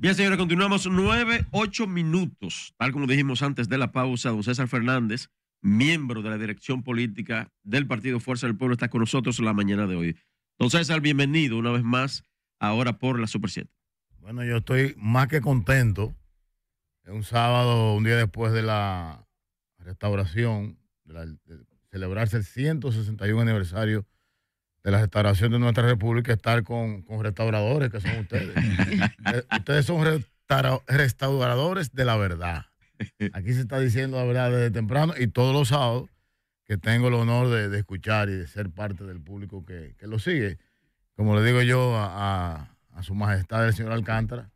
Bien, señores, continuamos nueve, ocho minutos. Tal como dijimos antes de la pausa, don César Fernández, miembro de la dirección política del Partido Fuerza del Pueblo, está con nosotros la mañana de hoy. Don César, bienvenido una vez más, ahora por la Super 7. Bueno, yo estoy más que contento. Es un sábado, un día después de la restauración, celebrarse el 161 aniversario de la restauración de nuestra república estar con, restauradores, que son ustedes. Eh, ustedes son restauradores de la verdad. Aquí se está diciendo la verdad desde temprano y todos los sábados que tengo el honor de, escuchar y de ser parte del público que, lo sigue. Como le digo yo a su majestad el señor Alcántara,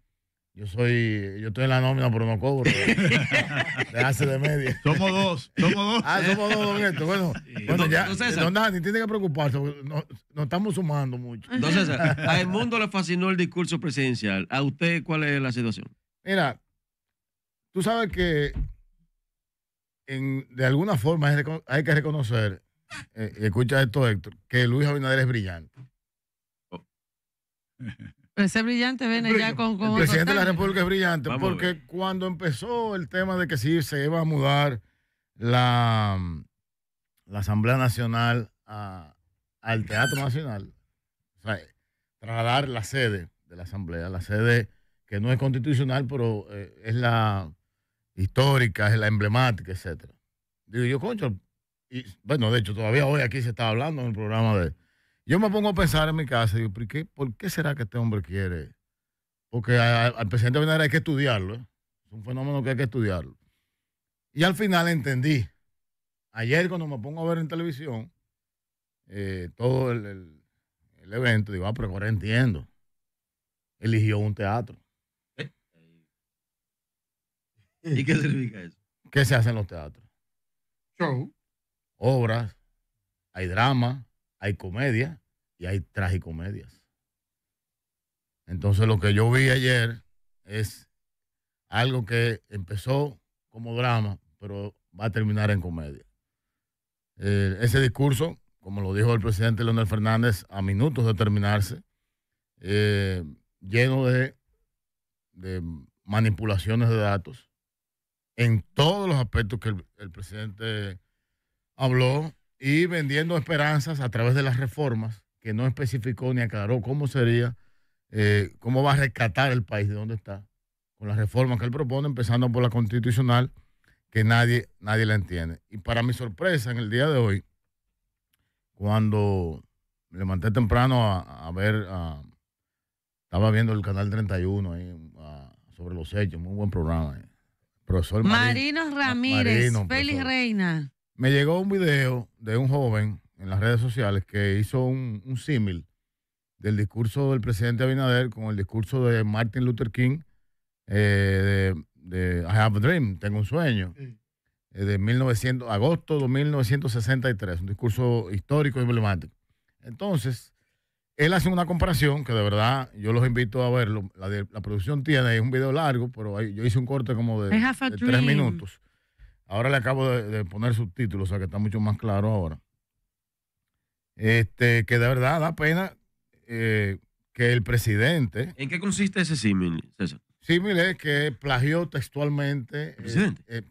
yo soy, yo estoy en la nómina, pero no cobro. de hace de media. Somos dos, somos dos. Ah, somos dos, don esto. Bueno, ya, tiene que preocuparse, no, estamos sumando mucho. Entonces, a el mundo le fascinó el discurso presidencial. ¿A usted cuál es la situación? Mira, tú sabes que de alguna forma hay, que reconocer, eh, escucha esto Héctor, que Luis Abinader es brillante. Oh brillante viene con, El presidente de la República es brillante porque cuando empezó el tema de que sí se iba a mudar la, la Asamblea Nacional al Teatro Nacional, o sea, trasladar la sede de la Asamblea, la sede que no es constitucional, pero eh, es la histórica, es la emblemática, etcétera. Digo yo, concho, y bueno, de hecho, todavía hoy aquí se está hablando en el programa de, yo me pongo a pensar en mi casa y digo, ¿por qué, será que este hombre quiere? Porque al presidente Venezuela hay que estudiarlo. ¿eh? Es un fenómeno que hay que estudiarlo. Y al final entendí. Ayer cuando me pongo a ver en televisión eh, todo el, evento, digo, ah, pero ahora entiendo. Eligió un teatro. ¿Eh? ¿Y qué significa eso? ¿Qué se hace en los teatros? Show. Obras. Hay drama hay comedia y hay tragicomedias. Entonces lo que yo vi ayer es algo que empezó como drama, pero va a terminar en comedia. Eh, ese discurso, como lo dijo el presidente Leonel Fernández, a minutos de terminarse, eh, lleno de, manipulaciones de datos en todos los aspectos que el presidente habló, y vendiendo esperanzas a través de las reformas que no especificó ni aclaró cómo sería, eh, cómo va a rescatar el país de donde está, con las reformas que él propone, empezando por la constitucional, que nadie, nadie la entiende. Y para mi sorpresa, en el día de hoy, cuando me levanté temprano a, ver, estaba viendo el canal 31 ahí, sobre los hechos, muy buen programa. Eh. Profesor Marino, Ramírez, Félix Reina. Me llegó un video de un joven en las redes sociales que hizo un, símil del discurso del presidente Abinader con el discurso de Martin Luther King eh, de, I Have a Dream, Tengo un Sueño, eh, de 1900, agosto de 1963, un discurso histórico y emblemático. Entonces, él hace una comparación que de verdad yo los invito a verlo. La, producción tiene, es un video largo, pero yo hice un corte como de tres minutos. Ahora le acabo de, poner subtítulos, o sea que está mucho más claro ahora. Este, que de verdad da pena eh, que el presidente. ¿En qué consiste ese símil, César? Símil es que plagió textualmente. Eh, presidente. Eh,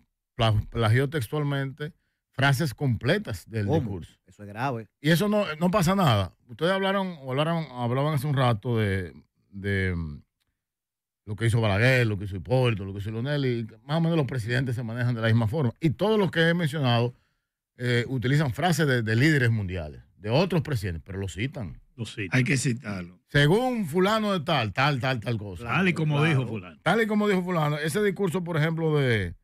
plagió textualmente frases completas del discurso. Eso es grave. Y eso no, pasa nada. Ustedes hablaron, hablaron, hablaban hace un rato de lo que hizo Balaguer, lo que hizo Hipólito, lo que hizo Lonel, y más o menos los presidentes se manejan de la misma forma. Y todos los que he mencionado eh, utilizan frases de, líderes mundiales, de otros presidentes, pero lo citan. Lo citan. Hay que citarlo. Según fulano de tal, tal, tal, tal cosa. Tal y como dijo fulano. Tal y como dijo fulano. Ese discurso, por ejemplo, de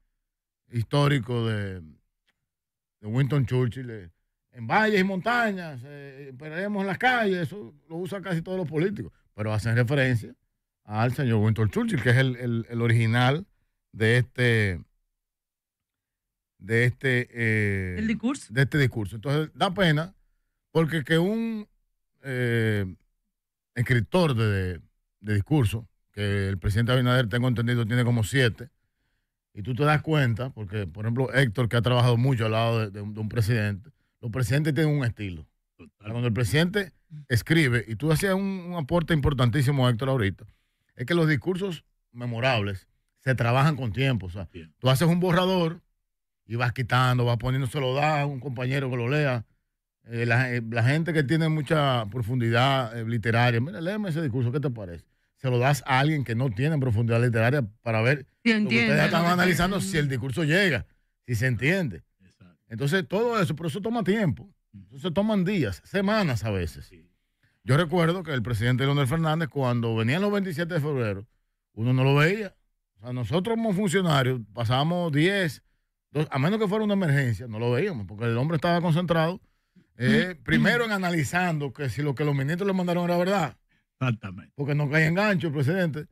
histórico de, de Winston Churchill, eh, en valles y montañas, eh, en las calles, eso lo usan casi todos los políticos, pero hacen referencia al señor Winston Churchill, que es el, original de este de este eh, discurso de este discurso entonces da pena porque que un eh, escritor de, discurso que el presidente Abinader tengo entendido tiene como siete y tú te das cuenta porque por ejemplo Héctor que ha trabajado mucho al lado de, un, presidente los presidentes tienen un estilo cuando el presidente escribe y tú hacías un aporte importantísimo Héctor ahorita es que los discursos memorables se trabajan con tiempo. O sea, tú haces un borrador y vas quitando, vas poniendo, se lo das a un compañero que lo lea. Eh, eh, la, gente que tiene mucha profundidad eh, literaria, mira, léeme ese discurso, ¿qué te parece? Se lo das a alguien que no tiene profundidad literaria para ver si ustedes están analizando si el discurso llega, si se entiende. Exacto. Entonces, todo eso, pero eso toma tiempo. Se toman días, semanas a veces. Sí. Yo recuerdo que el presidente Leonel Fernández, cuando en los 27 de febrero, uno no lo veía. O sea, nosotros como funcionarios pasábamos 10, a menos que fuera una emergencia, no lo veíamos, porque el hombre estaba concentrado, eh, primero en analizando que si lo que los ministros le mandaron era verdad. Exactamente. Porque no cae engancho el presidente.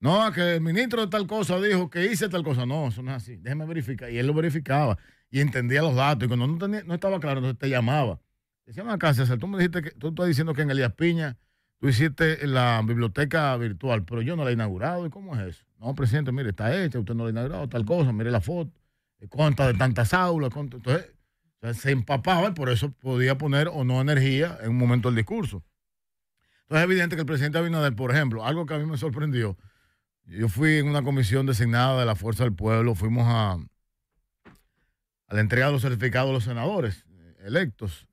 No, que el ministro de tal cosa dijo que hice tal cosa. No, eso no es así. Déjeme verificar. Y él lo verificaba y entendía los datos. Y cuando no, tenía, no estaba claro, entonces te llamaba. Dicen acá, César, tú me dijiste que tú estás diciendo que en Elías Piña tú hiciste la biblioteca virtual, pero yo no la he inaugurado. ¿Y cómo es eso? No, presidente, mire, está hecha, usted no la ha inaugurado, tal cosa, mire la foto, eh, cuenta de tantas aulas, entonces se empapaba y por eso podía poner o no energía en un momento del discurso. Entonces es evidente que el presidente Abinader, por ejemplo, algo que a mí me sorprendió, yo fui en una comisión designada de la Fuerza del Pueblo, fuimos a, a la entrega de los certificados de los senadores eh, electos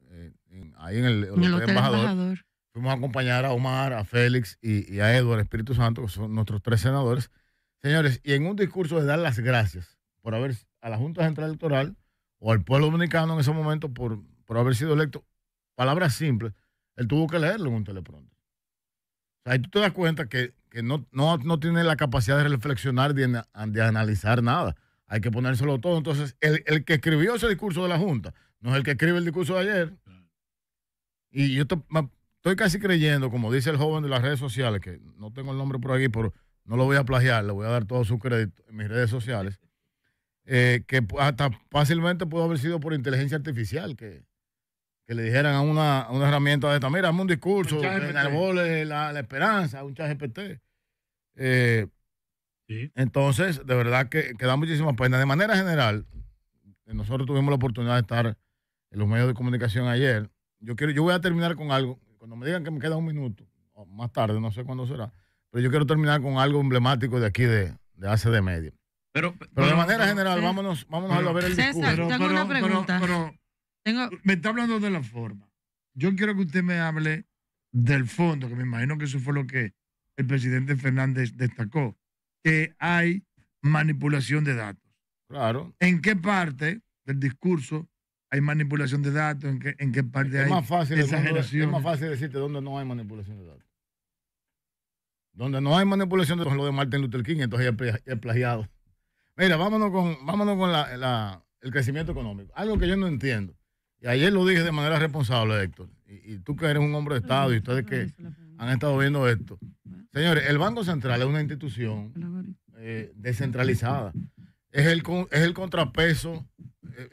ahí en el, Embajador. Fuimos a acompañar a Omar, a Félix y, a Edward Espíritu Santo, que son nuestros tres senadores. Señores, y en un discurso de dar las gracias por haber a la Junta Central Electoral o al pueblo dominicano en ese momento por, haber sido electo, palabras simples, él tuvo que leerlo en un teleprompter. O ahí tú te das cuenta que, no, no, tiene la capacidad de reflexionar, de, de analizar nada. Hay que ponérselo todo. Entonces, el, el, que escribió ese discurso de la Junta no es el que escribe el discurso de ayer. Y yo estoy casi creyendo, como dice el joven de las redes sociales, que no tengo el nombre por aquí, pero no lo voy a plagiar, le voy a dar todo su crédito en mis redes sociales, eh, que hasta fácilmente pudo haber sido por inteligencia artificial, que, le dijeran a una, herramienta de esta, mira, hazme un discurso, la, esperanza, un chat GPT. Eh, entonces, de verdad que, que da muchísima pena. De manera general, nosotros tuvimos la oportunidad de estar en los medios de comunicación ayer yo quiero, yo voy a terminar con algo. Cuando me digan que me queda un minuto, o más tarde, no sé cuándo será, pero yo quiero terminar con algo emblemático de aquí de, de hace de medio. Pero, de manera general, vámonos, vámonos a ver el discurso. César, tengo Me está hablando de la forma. Yo quiero que usted me hable del fondo, que me imagino que eso fue lo que el presidente Fernández destacó, que hay manipulación de datos. Claro. ¿En qué parte del discurso hay manipulación de datos, en qué, parte hay más fácil Es más fácil decirte dónde no hay manipulación de datos. Donde no hay manipulación de datos, lo de Martin Luther King, entonces es plagiado. Mira, vámonos con, vámonos con el crecimiento económico. Algo que yo no entiendo. Y ayer lo dije de manera responsable, Héctor. Y, tú que eres un hombre de Estado y ustedes que han estado viendo esto. Señores, el Banco Central es una institución eh, descentralizada es el, contrapeso,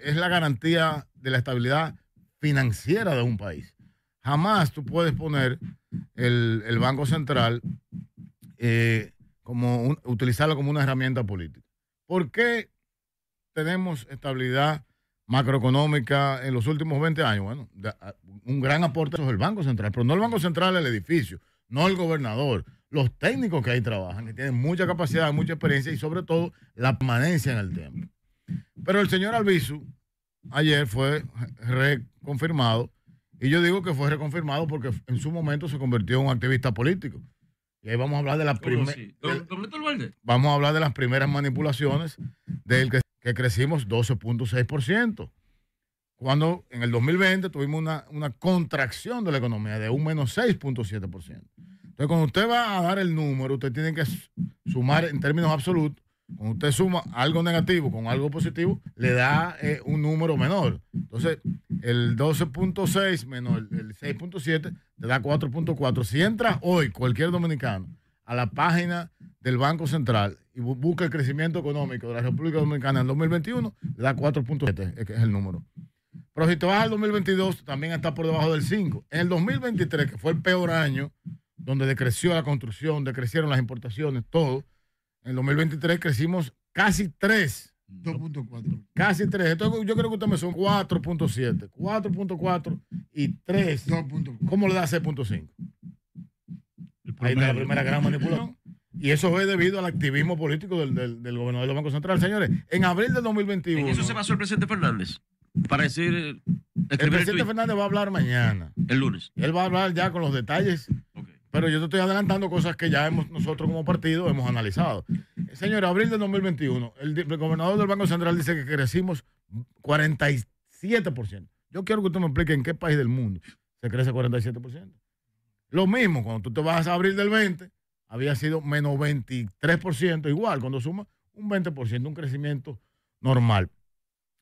es la garantía de la estabilidad financiera de un país. Jamás tú puedes poner el, Banco Central eh, como utilizarlo como una herramienta política. ¿Por qué tenemos estabilidad macroeconómica en los últimos 20 años? Bueno, un gran aporte es el Banco Central, pero no el Banco Central, el edificio no el gobernador. Los técnicos que ahí trabajan, que tienen mucha capacidad, mucha experiencia y sobre todo la permanencia en el tiempo. Pero el señor Albizu ayer fue reconfirmado y yo digo que fue reconfirmado porque en su momento se convirtió en un activista político. Y ahí vamos a hablar de las primeras. Vamos a hablar de las primeras manipulaciones del que, que crecimos 12.6% cuando en el 2020 tuvimos una, contracción de la economía de un menos 6.7%. Entonces, cuando usted va a dar el número, usted tiene que sumar en términos absolutos. Cuando usted suma algo negativo con algo positivo, le da eh, un número menor. Entonces, el 12.6 menos el, 6.7 te da 4.4. Si entra hoy cualquier dominicano a la página del Banco Central y busca el crecimiento económico de la República Dominicana en 2021, le da 4.7, que es el número. Pero si te vas al 2022, también está por debajo del 5. En el 2023, que fue el peor año, donde decreció la construcción, decrecieron las importaciones, todo, en el 2023 crecimos casi 3. 2.4. Casi 3. yo creo que ustedes son 4.7, 4.4 y 3. ¿Cómo le da 6.5? Ahí está la primera gran manipulación. Y eso fue debido al activismo político del, del, del gobernador del Banco Central. Señores, en abril del 2021. ¿En eso se basó el presidente Fernández? para decir. Eh, el presidente Fernández va a hablar mañana. El lunes. Él va a hablar ya con los detalles. Pero yo te estoy adelantando cosas que ya hemos nosotros como partido hemos analizado. Señor, abril del 2021, el, gobernador del Banco Central dice que crecimos 47%. Yo quiero que usted me explique en qué país del mundo se crece 47%. Lo mismo, cuando tú te vas a abril del 20, había sido menos 23%, igual, cuando suma un 20%, un crecimiento normal.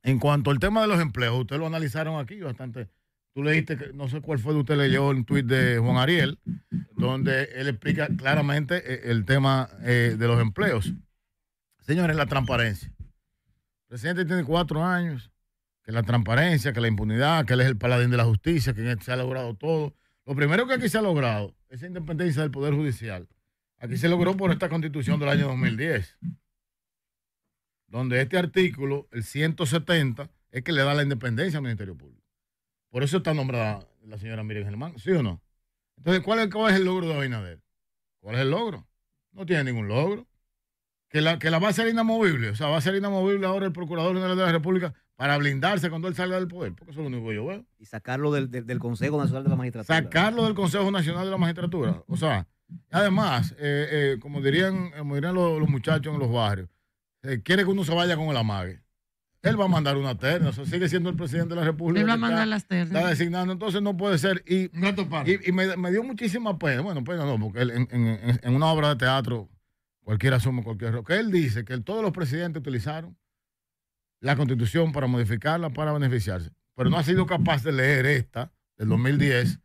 En cuanto al tema de los empleos, ustedes lo analizaron aquí bastante. Tú leíste, que, no sé cuál fue de usted leyó un tuit de Juan Ariel, donde él explica claramente eh, el tema eh, de los empleos. Señores, la transparencia. El presidente tiene cuatro años, que la transparencia, que la impunidad, que él es el paladín de la justicia, que se ha logrado todo. Lo primero que aquí se ha logrado es la independencia del Poder Judicial. Aquí se logró por esta constitución del año 2010 donde este artículo, el 170, es que le da la independencia al Ministerio Público. Por eso está nombrada la señora Miriam Germán, ¿sí o no? Entonces, ¿cuál es, el logro de Abinader? ¿Cuál es el logro? No tiene ningún logro. Que la, que la va a ser inamovible, o sea, va a ser inamovible ahora el Procurador General de la República para blindarse cuando él salga del poder, porque eso es lo único que yo veo. Y sacarlo del, Consejo Nacional de la Magistratura. Sacarlo del Consejo Nacional de la Magistratura. O sea, además, eh, eh, como dirían, como dirían los muchachos en los barrios, eh, quiere que uno se vaya con el amague. Él va a mandar una terna, sigue siendo el presidente de la República. Él va a mandar las ternas. Está designando, entonces no puede ser. Y, y, me, dio muchísima pena, bueno, pena no, porque en, una obra de teatro cualquier asume cualquier error. Que él dice que todos los presidentes utilizaron la constitución para modificarla, para beneficiarse, pero no ha sido capaz de leer esta del 2010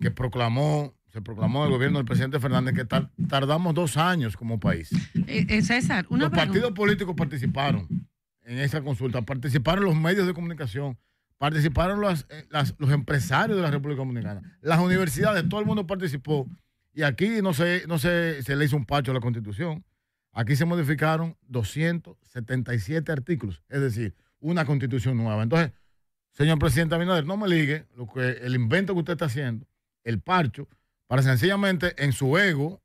que proclamó se proclamó el gobierno del presidente Fernández que tardamos dos años como país. Eh, eh, los partidos políticos participaron en esa consulta, participaron los medios de comunicación, participaron eh, los empresarios de la República Dominicana, las universidades, todo el mundo participó. Y aquí no se, no se le hizo un pacho a la constitución. Aquí se modificaron 277 artículos, es decir, una constitución nueva. Entonces, señor presidente Abinader, no me ligue lo que, el invento que usted está haciendo, el parcho, para sencillamente en su ego,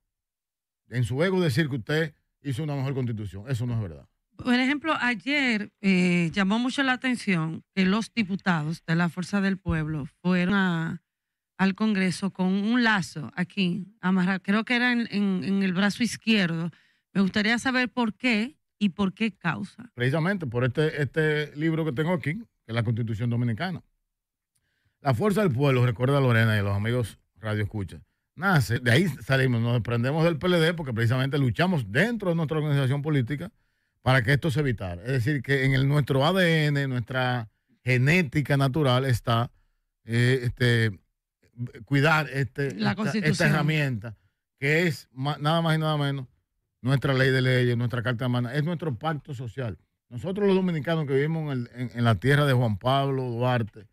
en su ego decir que usted hizo una mejor constitución. Eso no es verdad. Por ejemplo, ayer eh, llamó mucho la atención que los diputados de la Fuerza del Pueblo fueron al Congreso con un lazo aquí, amarrado, creo que era en, el brazo izquierdo. Me gustaría saber por qué y por qué causa. Precisamente por este, este libro que tengo aquí, que es la Constitución Dominicana. La Fuerza del Pueblo, recuerda Lorena y los amigos Radio Escucha, Nace, de ahí salimos, nos desprendemos del PLD porque precisamente luchamos dentro de nuestra organización política para que esto se evitara. Es decir, que en el, nuestro ADN, nuestra genética natural está eh, este, cuidar este, esta, herramienta, que es nada más y nada menos nuestra ley de leyes, nuestra carta de es nuestro pacto social. Nosotros los dominicanos que vivimos en, en, la tierra de Juan Pablo Duarte,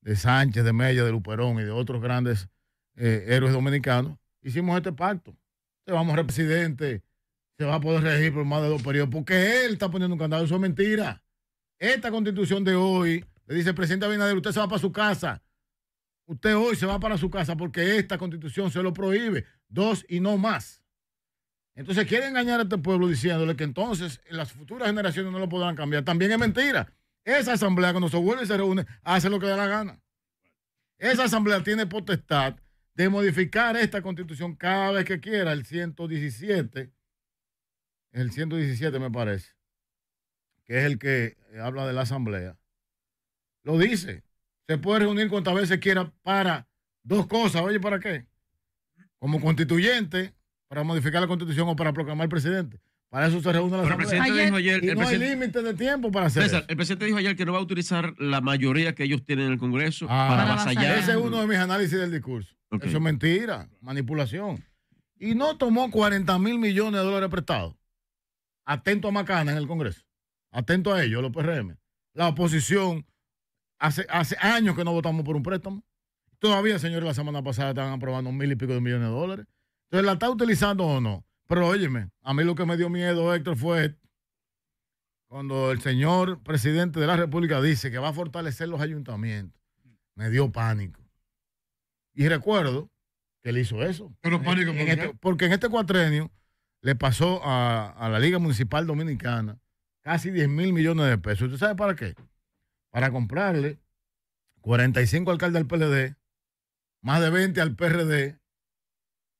de Sánchez, de Mella, de Luperón y de otros grandes eh, héroes dominicanos, hicimos este pacto. Se vamos a presidente, se va a poder regir por más de dos periodos, porque él está poniendo un candado. Eso es mentira. Esta constitución de hoy le dice, presidente Abinader, usted se va para su casa. Usted hoy se va para su casa porque esta constitución se lo prohíbe. Dos y no más. Entonces quiere engañar a este pueblo diciéndole que entonces las futuras generaciones no lo podrán cambiar. También es mentira. Esa asamblea cuando se vuelve y se reúne hace lo que da la gana. Esa asamblea tiene potestad de modificar esta constitución cada vez que quiera, el 117, el 117 me parece, que es el que eh, habla de la asamblea, lo dice, se puede reunir cuantas veces quiera para dos cosas, oye, ¿para qué? Como constituyente, para modificar la constitución o para proclamar presidente. Para eso se reúne la Pero El presidente dijo ayer, no hay límite de tiempo para hacer El presidente dijo ayer que no va a utilizar la mayoría que ellos tienen en el Congreso ah. para avasallar. Ese es uno de mis análisis del discurso. Eso es mentira, manipulación. Y no tomó 40 mil millones de dólares prestados. Atento a Macana en el Congreso. Atento a ellos, los PRM. La oposición, hace, hace años que no votamos por un préstamo. Todavía, señores, la semana pasada estaban aprobando mil y pico de millones de dólares. Entonces, ¿la está utilizando o no? Pero óyeme, a mí lo que me dio miedo, Héctor, fue cuando el señor presidente de la República dice que va a fortalecer los ayuntamientos. Me dio pánico. Y recuerdo que él hizo eso. Pero pánico, este, porque en este cuatrenio le pasó a, a la Liga Municipal Dominicana casi 10 mil millones de pesos. ¿Usted sabe para qué? Para comprarle 45 alcaldes al PLD, más de 20 al PRD,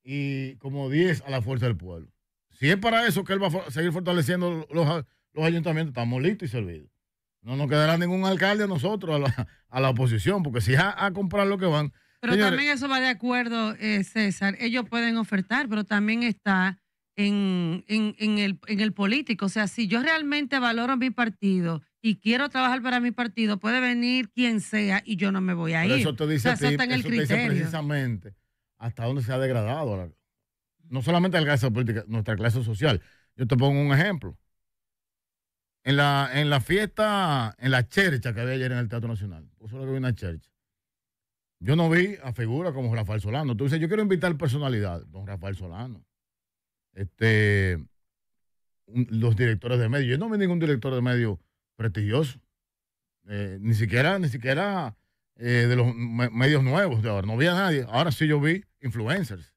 y como 10 a la fuerza del pueblo. Si es para eso que él va a seguir fortaleciendo los, ayuntamientos, estamos listos y servidos. No nos quedará ningún alcalde a nosotros, a la, oposición, porque si a, comprar lo que van. Pero también eso va de acuerdo, eh, César. Ellos pueden ofertar, pero también está en, en, en, el, en el político. O sea, si yo realmente valoro mi partido y quiero trabajar para mi partido, puede venir quien sea y yo no me voy a ir. eso te dice precisamente hasta dónde se ha degradado. no solamente la clase política, nuestra clase social. Yo te pongo un ejemplo. En la, en la fiesta, en la chercha que había ayer en el Teatro Nacional, una Yo no vi a figuras como Rafael Solano. Tú dices, yo quiero invitar personalidad, don Rafael Solano. Este, los directores de medios. Yo no vi ningún director de medios prestigioso. Eh, ni siquiera, ni siquiera eh, de los medios nuevos de ahora. No vi a nadie. Ahora sí yo vi influencers.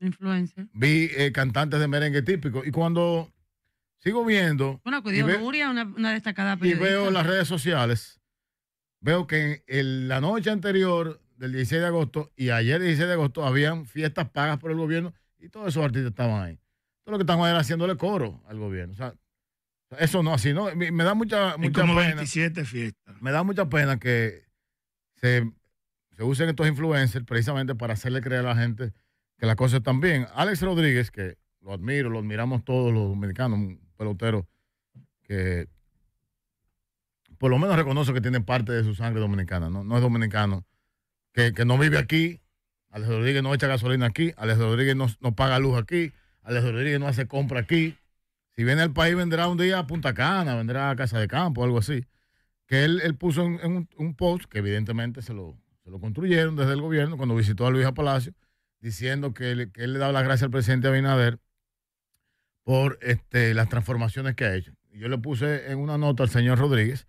Influencers. Vi eh, cantantes de merengue típico. Y cuando sigo viendo. y una, destacada Y veo las redes sociales. Veo que en la noche anterior del 16 de agosto y ayer 16 de agosto habían fiestas pagas por el gobierno y todos esos artistas estaban ahí. Todo lo que están era haciéndole coro al gobierno. O sea, eso no así, ¿no? Me da mucha, mucha pena. 27 fiestas. Me da mucha pena que se, usan estos influencers precisamente para hacerle creer a la gente que las cosas están bien. Alex Rodríguez, que lo admiro, lo admiramos todos los dominicanos, un pelotero que por lo menos reconoce que tiene parte de su sangre dominicana, no, es dominicano, que, no vive aquí, Alex Rodríguez no echa gasolina aquí, Alex Rodríguez no, no paga luz aquí, Alex Rodríguez no hace compra aquí. Si viene al país vendrá un día a Punta Cana, vendrá a Casa de Campo, algo así que él, puso en, un, post, que evidentemente se lo, construyeron desde el gobierno cuando visitó a Luis Palacio, diciendo que, él, le daba las gracias al presidente Abinader por este, las transformaciones que ha hecho. Yo le puse en una nota al señor Rodríguez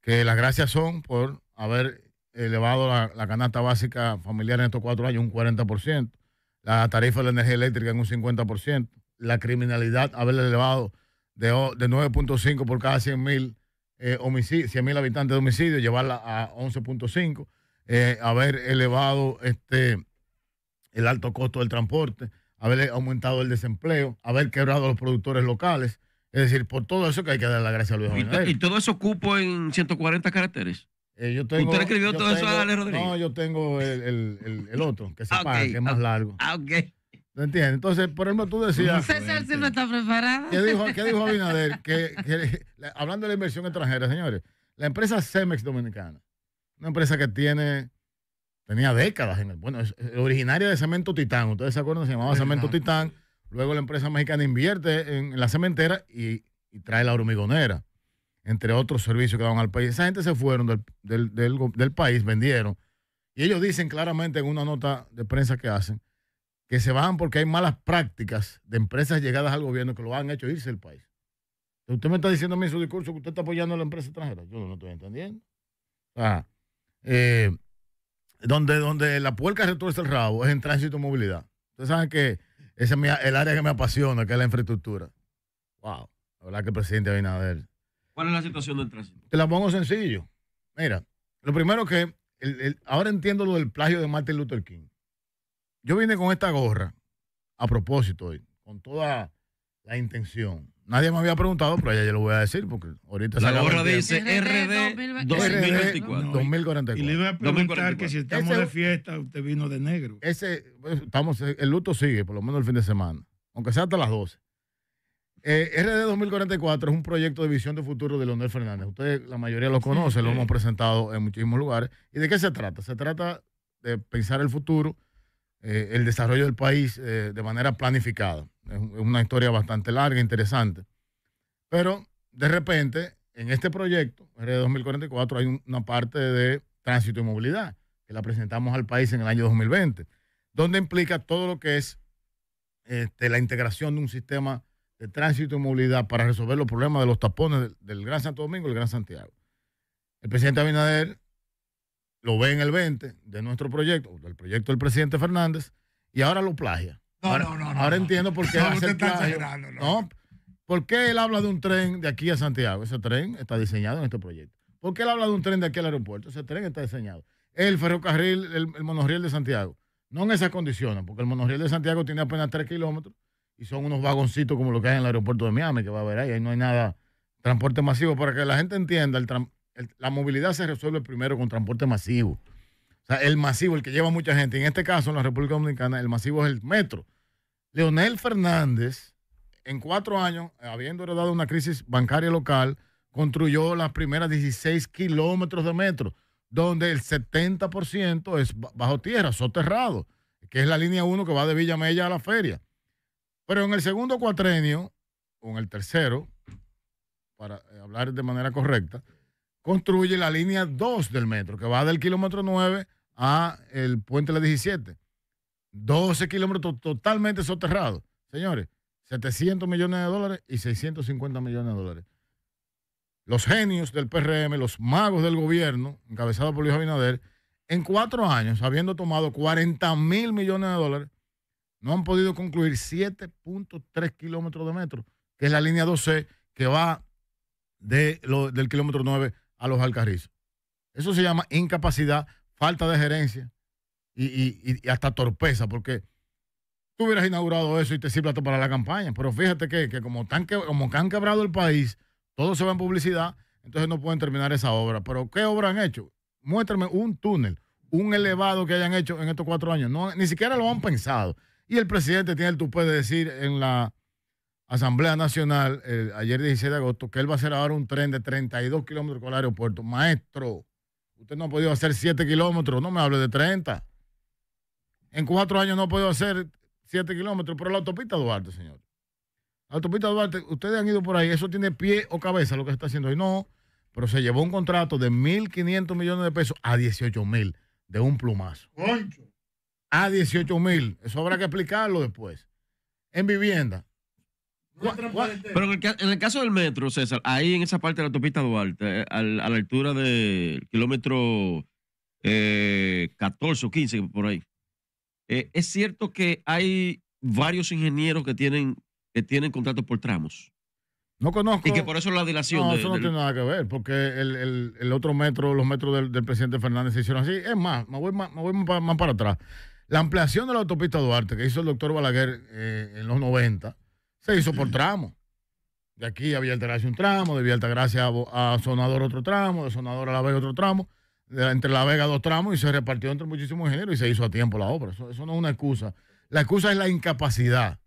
que las gracias son por haber elevado la, canasta básica familiar en estos cuatro años un 40%, la tarifa de la energía eléctrica en un 50%, la criminalidad haberla elevado de, de 9.5 por cada 100 mil eh, mil habitantes de homicidio, llevarla a 11.5, eh, haber elevado este, el alto costo del transporte, haber aumentado el desempleo, haber quebrado a los productores locales. Es decir, por todo eso que hay que dar la gracia a Luis Abinader. ¿Y, todo eso ocupo en 140 caracteres? Eh, yo tengo, ¿Usted escribió todo eso a Ale Rodríguez? No, yo tengo el, otro, que se ah, paga, que es ah, más largo. Ah, ¿Te entiendes? Entonces, por ejemplo, tú decías. César siempre está preparado. ¿Qué dijo, qué dijo Abinader? Que, hablando de la inversión extranjera, señores, la empresa Cemex Dominicana, una empresa que tiene. Tenía décadas, en bueno, originaria de Cemento Titán. Ustedes se acuerdan, se llamaba Cemento Titán. Luego la empresa mexicana invierte en, la cementera y, trae la hormigonera, entre otros servicios que daban al país. Esa gente se fueron del país, vendieron. Y ellos dicen claramente en una nota de prensa que hacen que se van porque hay malas prácticas de empresas llegadas al gobierno que lo han hecho irse del país. Usted me está diciendo a mí en su discurso que usted está apoyando a la empresa extranjera. Yo no lo estoy entendiendo. Ah, eh, donde, donde la puerca retuerce el rabo es en tránsito y movilidad. Ustedes saben que ese es el área que me apasiona, que es la infraestructura. Wow, la verdad que el presidente Abinader. ¿Cuál es la situación del tránsito? Te la pongo sencillo. Mira, lo primero que ahora entiendo lo del plagio de Martin Luther King. Yo vine con esta gorra a propósito hoy, con toda la intención. Nadie me había preguntado, pero allá yo lo voy a decir porque ahorita La gorra dice RD 2044. Y le iba a preguntar que si estamos de fiesta, usted vino de negro. Ese, eh, estamos, eh, el luto sigue, por lo menos el fin de semana, aunque sea hasta las 12. RD 2044 es un proyecto de visión de futuro de Leonel Fernández. Ustedes, la mayoría lo conocen, lo hemos presentado en muchísimos lugares. ¿Y de qué se trata? Se trata de pensar el futuro eh, el desarrollo del país eh, de manera planificada. Es una historia bastante larga, e interesante. Pero de repente, en este proyecto, RD 2044, hay una parte de tránsito y movilidad, que la presentamos al país en el año 2020, donde implica todo lo que es este, la integración de un sistema de tránsito y movilidad para resolver los problemas de los tapones del, del Gran Santo Domingo y el Gran Santiago. El presidente Abinader lo ve en el 20 de nuestro proyecto, del proyecto del presidente Fernández, y ahora lo plagia. No, no, no, Ahora entiendo por qué no, No. ¿Por qué él habla de un tren de aquí a Santiago? Ese tren está diseñado en este proyecto. ¿Por qué él habla de un tren de aquí al aeropuerto? Ese tren está diseñado. El ferrocarril, el, monorriel de Santiago. No en esas condiciones, porque el monorriel de Santiago tiene apenas 3 kilómetros y son unos vagoncitos como lo que hay en el aeropuerto de Miami, que va a haber ahí. Ahí no hay nada, transporte masivo, para que la gente entienda el transporte la movilidad se resuelve primero con transporte masivo. O sea, el masivo, el que lleva mucha gente. En este caso, en la República Dominicana, el masivo es el metro. Leonel Fernández, en cuatro años, habiendo heredado una crisis bancaria local, construyó las primeras 16 kilómetros de metro, donde el 70% es bajo tierra, soterrado, que es la línea 1 que va de Villa Mella a la feria. Pero en el segundo cuatrenio, o en el tercero, para eh, hablar de manera correcta, construye la línea 2 del metro, que va del kilómetro 9 a el puente de la 17. 12 kilómetros totalmente soterrados. Señores, 700 millones de dólares y 650 millones de dólares. Los genios del PRM, los magos del gobierno, encabezado por Luis Abinader, en cuatro años, habiendo tomado 40 mil millones de dólares, no han podido concluir 7.3 kilómetros de metro, que es la línea 12 que va de del kilómetro 9 a los alcarrizos. Eso se llama incapacidad, falta de gerencia y, hasta torpeza, porque tú hubieras inaugurado eso y te sirve hasta para la campaña. Pero fíjate que, como, tan, como han quebrado el país, todo se va en publicidad, entonces no pueden terminar esa obra. Pero ¿qué obra han hecho? Muéstrame un túnel, un elevado que hayan hecho en estos cuatro años. ni siquiera lo han pensado. Y el presidente tiene el tupé de decir en la Asamblea Nacional ayer 16 de agosto que él va a hacer ahora un tren de 32 kilómetros con el aeropuerto. Maestro, usted no ha podido hacer 7 kilómetros, no me hable de 30. En cuatro años no ha podido hacer 7 kilómetros, pero la autopista Duarte, señor. La autopista Duarte, ustedes han ido por ahí, eso tiene pie o cabeza lo que se está haciendo ahí No, pero se llevó un contrato de 1.500 millones de pesos a mil de un plumazo. ¡Concho! A mil eso habrá que explicarlo después. En vivienda, pero en el, caso del metro, César, ahí en esa parte de la autopista Duarte, eh, a, la altura del kilómetro 14 eh, o 15, por ahí, eh, es cierto que hay varios ingenieros que tienen, que tienen contratos por tramos. No conozco. Y que por eso la dilación. No, eso no tiene nada que ver, porque el, otro metro, los metros del, presidente Fernández se hicieron así. Es más, me voy, más, para atrás. La ampliación de la autopista Duarte que hizo el doctor Balaguer en los 90 se hizo por tramo. De aquí a Villa un tramo, de Villa gracia a, Sonador otro tramo, de Sonador a La Vega otro tramo, entre La Vega dos tramos y se repartió entre muchísimos ingenieros y se hizo a tiempo la obra. Eso, no es una excusa. La excusa es la incapacidad.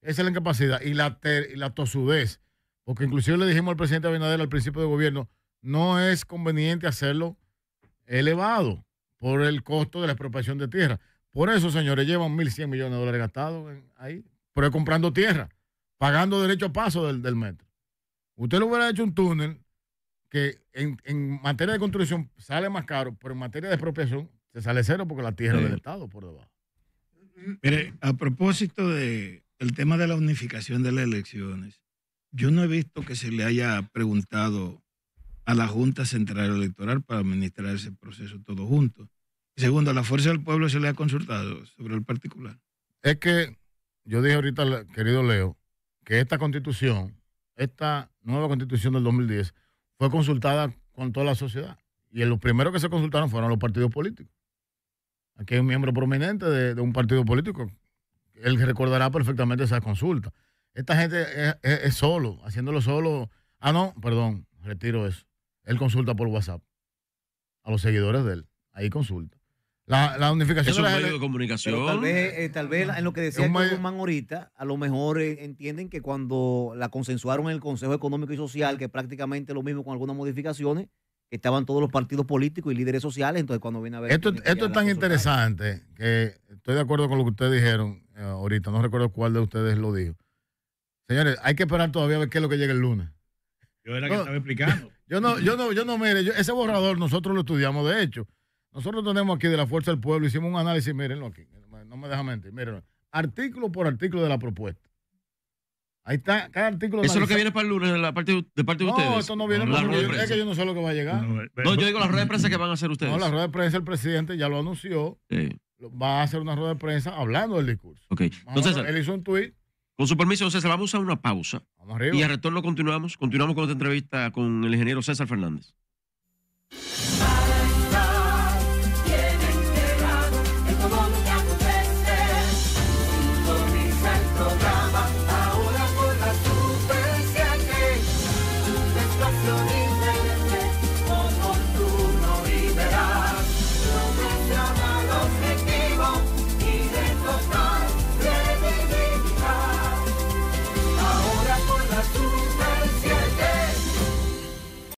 Esa es la incapacidad y la, tosudez. Porque inclusive le dijimos al presidente Abinader al principio de gobierno, no es conveniente hacerlo elevado por el costo de la expropiación de tierra. Por eso, señores, llevan 1.100 millones de dólares gastados ahí, pero comprando tierra pagando derecho a paso del, metro. Usted lo hubiera hecho un túnel que en, materia de construcción sale más caro, pero en materia de expropiación se sale cero porque la tierra del Estado por debajo. Mire, a propósito de tema de la unificación de las elecciones, yo no he visto que se le haya preguntado a la Junta Central Electoral para administrar ese proceso todo junto. Segundo, a la fuerza del pueblo se le ha consultado sobre el particular. Es que yo dije ahorita, querido Leo, que esta constitución, esta nueva constitución del 2010, fue consultada con toda la sociedad. Y los primeros que se consultaron fueron los partidos políticos. Aquí hay un miembro prominente de, un partido político. Él recordará perfectamente esa consulta. Esta gente es solo, haciéndolo solo. Ah, no, perdón, retiro eso. Él consulta por WhatsApp a los seguidores de él. Ahí consulta. La, unificación es un medio de comunicación. tal vez, eh, en lo que decía Guzmán ahorita, a lo mejor eh, entienden que cuando la consensuaron en el Consejo Económico y Social, que prácticamente lo mismo con algunas modificaciones, estaban todos los partidos políticos y líderes sociales. Entonces, cuando viene a ver. Esto, esto es tan interesante que estoy de acuerdo con lo que ustedes dijeron eh, ahorita. No recuerdo cuál de ustedes lo dijo. Señores, hay que esperar todavía a ver qué es lo que llega el lunes. Yo era no, que estaba explicando. Yo no, yo no, yo mire, ese borrador nosotros lo estudiamos, de hecho. Nosotros tenemos aquí de la Fuerza del Pueblo, hicimos un análisis, mírenlo aquí, no me deja mentir, mírenlo. Artículo por artículo de la propuesta. Ahí está, cada artículo. Eso es lo que viene para el lunes de, la parte, de parte de no, ustedes. No, eso no viene para el lunes. Es que yo no sé lo que va a llegar. No, yo digo la rueda de prensa que van a hacer ustedes. No, la rueda de prensa, el presidente ya lo anunció. Va a hacer una rueda de prensa hablando del discurso. Ok. Entonces, él hizo un tuit. Con su permiso, César, vamos a una pausa. Y al retorno continuamos. Continuamos con esta entrevista con el ingeniero César Fernández.